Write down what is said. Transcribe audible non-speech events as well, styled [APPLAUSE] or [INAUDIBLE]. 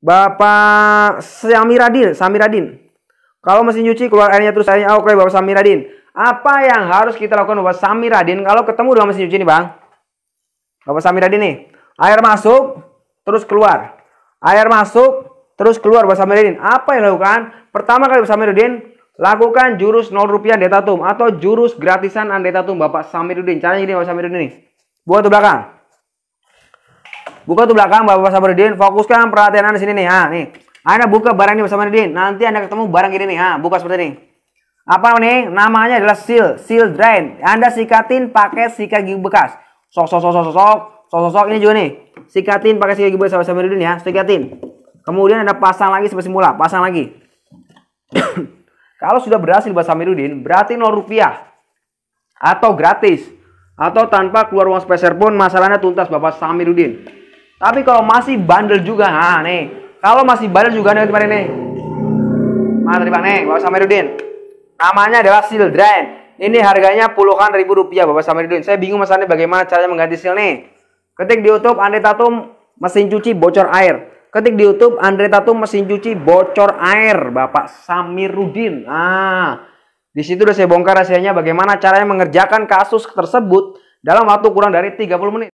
Bapak Samiradin, Samiradin. Kalau mesin cuci keluar airnya terus airnya oke okay, Bapak Samiradin. Apa yang harus kita lakukan Bapak Samiradin kalau ketemu dengan mesin cuci ini, Bang? Bapak Samiradin nih, air masuk terus keluar. Air masuk terus keluar Bapak Samiradin. Apa yang lakukan? Pertama kali Bapak Samiradin lakukan jurus 0 rupiah detatum atau jurus gratisan andetatum Bapak Samiradin, Caranya gini Bapak Samiradin nih. Buat ke belakang buka tuh belakang Bapak Sabarudin, fokuskan perhatian Anda di sini nih. Ah, nih. Anda buka barang ini bersama Sabarudin. Nanti Anda ketemu barang ini nih. Ah, buka seperti ini. Apa nih? Namanya adalah seal, seal drain. Anda sikatin pakai sikat gigi bekas. Sok sok sok sok sok sok sok sok, sok. ini juga nih. Sikatin pakai sikat gigi bekas Bapak Sabarudin ya, sikatin. Kemudian Anda pasang lagi seperti semula, pasang lagi. [COUGHS] Kalau sudah berhasil Bapak Samirudin, berarti 0 rupiah atau gratis atau tanpa keluar uang spesial pun masalahnya tuntas Bapak Samirudin. Tapi kalau masih bandel juga, nah nih, kalau masih bandel juga nih kemarin nih. tadi Bang nih, Bapak Samirudin. Namanya adalah seal drain. Ini harganya puluhan ribu rupiah Bapak Samirudin. Saya bingung Mas Andi bagaimana caranya mengganti seal nih. Ketik di YouTube Andre Tatum mesin cuci bocor air. Ketik di YouTube Andre Tatum mesin cuci bocor air Bapak Samirudin. Ah, di situ udah saya bongkar rahasianya bagaimana caranya mengerjakan kasus tersebut dalam waktu kurang dari 30 menit.